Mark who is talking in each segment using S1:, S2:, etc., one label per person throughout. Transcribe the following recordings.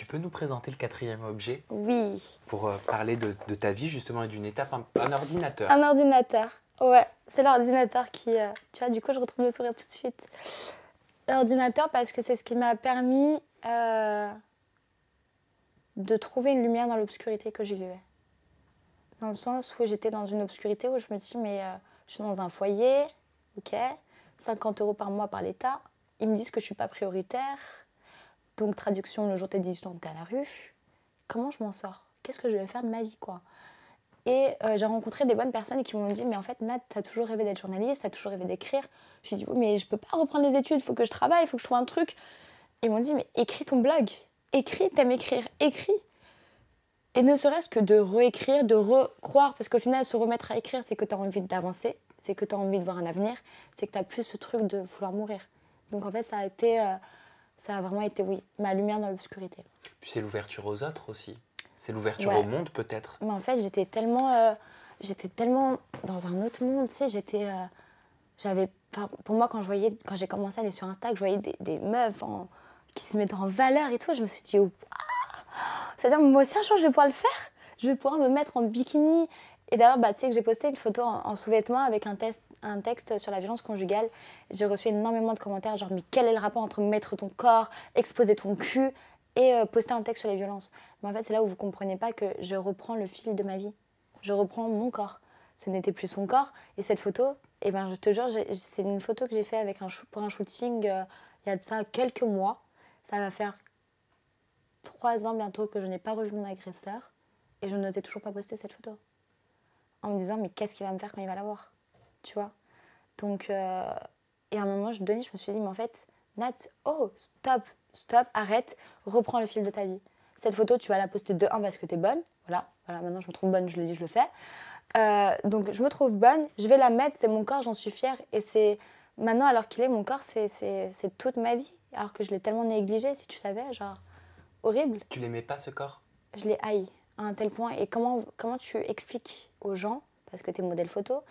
S1: Tu peux nous présenter le quatrième objet Oui. Pour euh, parler de, ta vie justement et d'une étape, un, ordinateur. Un ordinateur, ouais. C'est l'ordinateur qui... Euh, tu vois, du coup, je retrouve le sourire tout de suite. L'ordinateur parce que c'est ce qui m'a permis euh, de trouver une lumière dans l'obscurité que je vivais. Dans le sens où j'étais dans une obscurité où je me dis, mais je suis dans un foyer, ok, 50 euros par mois par l'État. Ils me disent que je ne suis pas prioritaire donc traduction, le jour t'es 18 ans, t'es à la rue. Comment je m'en sors Qu'est-ce que je vais faire de ma vie quoi et euh, j'ai rencontré des bonnes personnes qui m'ont dit Mais en fait, Nat, t'as toujours rêvé d'être journaliste, t'as toujours rêvé d'écrire. Je lui suis dit mais je peux pas reprendre les études, il faut que je travaille, il faut que je trouve un truc. Ils m'ont dit Mais écris ton blog, écris, t'aimes écrire, écris. Et ne serait-ce que de réécrire, de recroire, parce qu'au final, se remettre à écrire, c'est que t'as envie d'avancer, c'est que t'as envie de voir un avenir, c'est que t'as plus ce truc de vouloir mourir. Donc en fait, ça a été. Euh, ça a vraiment été, oui, ma lumière dans l'obscurité. Puis c'est l'ouverture aux autres aussi. C'est l'ouverture au monde peut-être. Mais en fait, j'étais tellement, euh, j'étais tellement dans un autre monde, tu sais, j'étais, euh, pour moi quand je voyais, quand j'ai commencé à aller sur Insta, que je voyais des, meufs en, qui se mettent en valeur et tout, je me suis dit, oh, ah c'est-à-dire moi aussi un jour je vais pouvoir le faire, je vais pouvoir me mettre en bikini. Et d'ailleurs, bah, tu sais que j'ai posté une photo en, en sous-vêtements avec un test un texte sur la violence conjugale. J'ai reçu énormément de commentaires genre mais quel est le rapport entre mettre ton corps, exposer ton cul et euh, poster un texte sur les violences Mais en fait c'est là où vous comprenez pas que je reprends le fil de ma vie. Je reprends mon corps. Ce n'était plus son corps et cette photo, eh ben je te jure, c'est une photo que j'ai faite avec pour un shooting euh, il y a de ça quelques mois. Ça va faire trois ans bientôt que je n'ai pas revu mon agresseur et je n'osais toujours pas poster cette photo en me disant mais qu'est-ce qu'il va me faire quand il va la voir tu vois. Donc, euh, et à un moment, je me je me suis dit, mais en fait, Nat, oh, stop, stop, arrête, reprends le fil de ta vie. Cette photo, tu vas la poster de 1 parce que t'es bonne. Voilà, voilà, maintenant je me trouve bonne, je le dis, je le fais. Euh, donc, je me trouve bonne, je vais la mettre, c'est mon corps, j'en suis fière. Et c'est maintenant, alors qu'il est mon corps, c'est toute ma vie. Alors que je l'ai tellement négligé, si tu savais, genre, horrible. Tu l'aimais pas ce corps Je l'ai haï à un tel point. Et comment, comment tu expliques aux gens, parce que t'es modèle photo,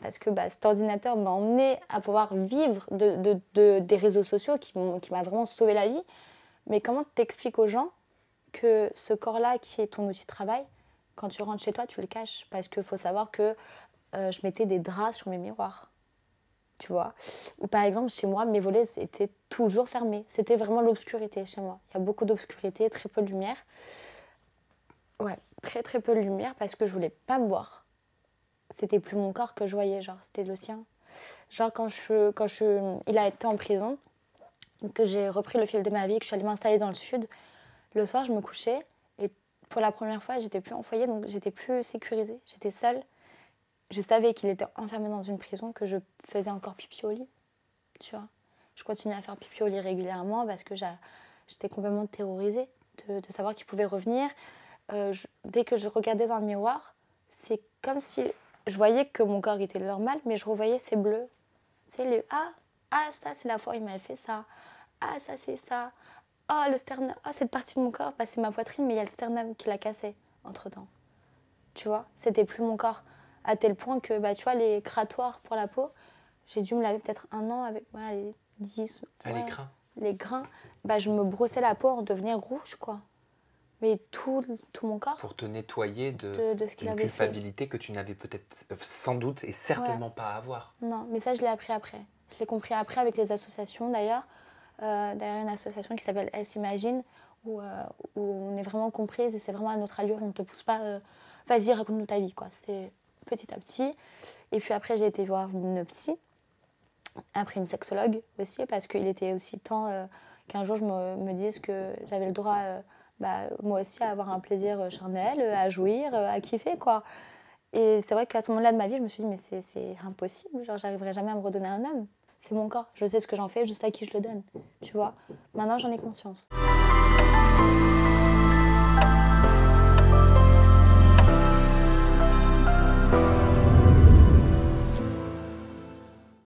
S1: parce que bah, cet ordinateur m'a emmené à pouvoir vivre des réseaux sociaux qui, m'a vraiment sauvé la vie. Mais comment t'expliques aux gens que ce corps-là, qui est ton outil de travail, quand tu rentres chez toi, tu le caches Parce qu'il faut savoir que euh, je mettais des draps sur mes miroirs. Tu vois Ou par exemple, chez moi, mes volets étaient toujours fermés. C'était vraiment l'obscurité chez moi. Il y a beaucoup d'obscurité, très peu de lumière. Ouais, très très peu de lumière parce que je voulais pas me voir c'était plus mon corps que je voyais, genre c'était le sien. Genre quand je, quand je, il a été en prison, que j'ai repris le fil de ma vie, que je suis allée m'installer dans le sud, le soir je me couchais et pour la première fois j'étais plus en foyer donc j'étais plus sécurisée, j'étais seule. Je savais qu'il était enfermé dans une prison, que je faisais encore pipi au lit, tu vois. Je continuais à faire pipi au lit régulièrement parce que j'étais complètement terrorisée de, de savoir qu'il pouvait revenir. Euh, dès que je regardais dans le miroir, c'est comme si je voyais que mon corps était normal, mais je revoyais ces bleus. C'est les ah, ah, ça c'est la fois où il m'avait fait ça. Ah, ça c'est ça. Oh, le sternum. Ah, cette partie de mon corps, bah, c'est ma poitrine, mais il y a le sternum qui l'a cassé entre temps. Tu vois, c'était plus mon corps. À tel point que, bah, tu vois, les cratoires pour la peau, j'ai dû me laver peut-être un an avec les 10. Ah, les grains. Les grains. Bah, je me brossais la peau en devenir rouge, quoi mais tout, mon corps. Pour te nettoyer de, de, ce culpabilité que tu n'avais peut-être euh, sans doute et certainement pas à avoir. Non, mais ça je l'ai appris après. Je l'ai compris après avec les associations d'ailleurs. Euh, d'ailleurs une association qui s'appelle Elle s'imagine où, euh, on est vraiment comprise et c'est vraiment à notre allure. On ne te pousse pas, euh, vas-y raconte-nous ta vie quoi. C'est petit à petit. Et puis après j'ai été voir une psy, après une sexologue aussi parce qu'il était aussi temps qu'un jour je me, me dise que j'avais le droit bah, moi aussi à avoir un plaisir euh, charnel, euh, à jouir, euh, à kiffer quoi. Et c'est vrai qu'à ce moment-là de ma vie, je me suis dit mais c'est impossible, genre j'arriverai jamais à me redonner un homme. C'est mon corps, je sais ce que j'en fais, je à qui je le donne, tu vois. Maintenant j'en ai conscience.